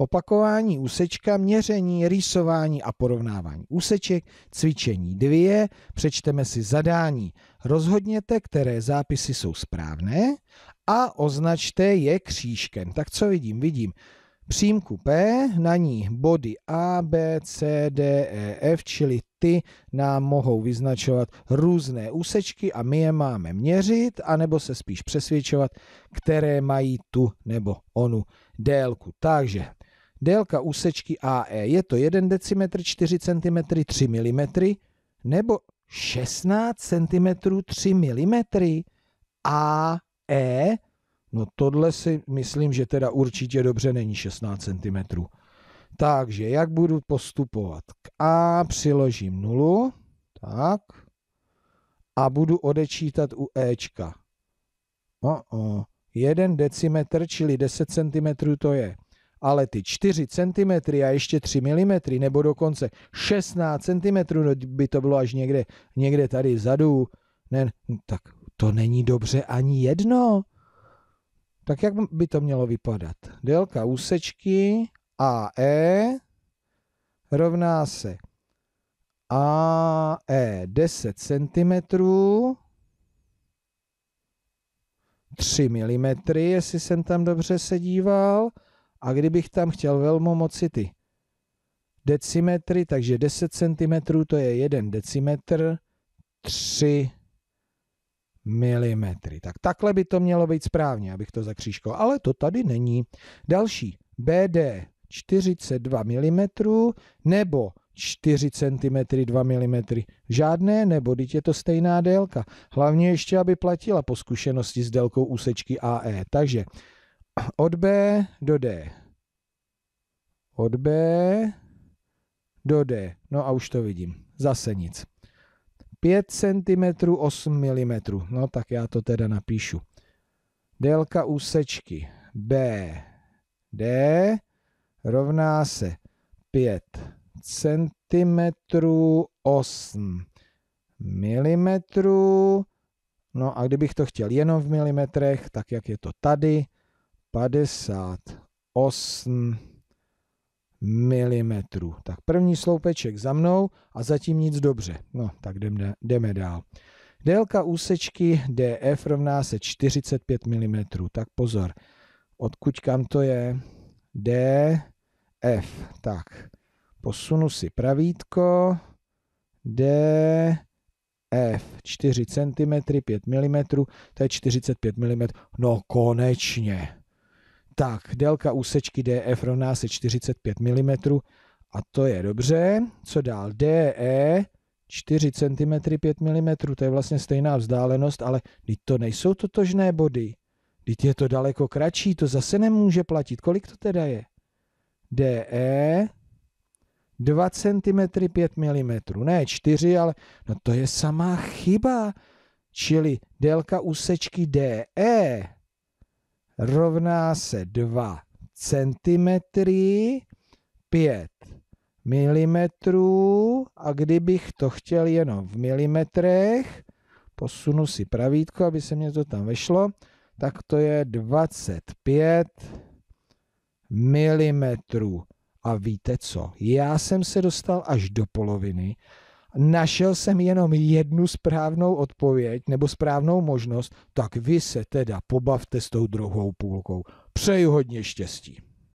Opakování úsečka, měření, rýsování a porovnávání úseček, cvičení 2, přečteme si zadání. Rozhodněte, které zápisy jsou správné a označte je křížkem. Tak co vidím? Vidím přímku P, na ní body A, B, C, D, E, F, čili ty nám mohou vyznačovat různé úsečky a my je máme měřit, anebo se spíš přesvědčovat, které mají tu nebo onu délku. Takže Délka úsečky AE je to 1 dm 4 cm 3 mm nebo 16 cm 3 mm AE. No tohle si myslím, že teda určitě dobře není 16 cm. Takže jak budu postupovat? K A přiložím nulu, tak, a budu odečítat u Ečka. O, o, 1 decimetr, čili 10 cm to je ale ty 4 cm a ještě 3 mm, nebo dokonce 16 cm, no by to bylo až někde, někde tady vzadu, ne, no, tak to není dobře ani jedno. Tak jak by to mělo vypadat? Délka úsečky AE rovná se AE 10 cm 3 mm, jestli jsem tam dobře se díval, a kdybych tam chtěl velmi moci ty decimetry, takže 10 cm to je 1 decimetr, 3 mm. Tak takhle by to mělo být správně, abych to zakřížkoval, ale to tady není. Další, BD 42 mm nebo 4 cm, 2 mm. Žádné, nebo teď je to stejná délka. Hlavně ještě, aby platila po zkušenosti s délkou úsečky AE. Takže od B do D. Od B do D. No a už to vidím. Zase nic. 5 cm, 8 mm. No tak já to teda napíšu. Délka úsečky B, D rovná se 5 cm, 8 mm. No a kdybych to chtěl jenom v milimetrech, tak jak je to tady, 58 mm. Tak první sloupeček za mnou a zatím nic dobře. No, tak jdeme, jdeme dál. Délka úsečky DF rovná se 45 mm. Tak pozor, odkud kam to je? DF. Tak, posunu si pravítko. D, F 4 cm, 5 mm, to je 45 mm. No konečně tak délka úsečky DF e rovná se 45 mm a to je dobře. Co dál? DE 4 cm 5 mm, to je vlastně stejná vzdálenost, ale teď to nejsou totožné body. Teď je to daleko kratší, to zase nemůže platit. Kolik to teda je? DE 2 cm 5 mm, ne 4, ale no to je samá chyba. Čili délka úsečky DE rovná se 2 cm 5 mm a kdybych to chtěl jenom v milimetrech, posunu si pravítko, aby se mě to tam vešlo, tak to je 25 mm. A víte co? Já jsem se dostal až do poloviny našel jsem jenom jednu správnou odpověď nebo správnou možnost, tak vy se teda pobavte s tou druhou půlkou. Přeju hodně štěstí.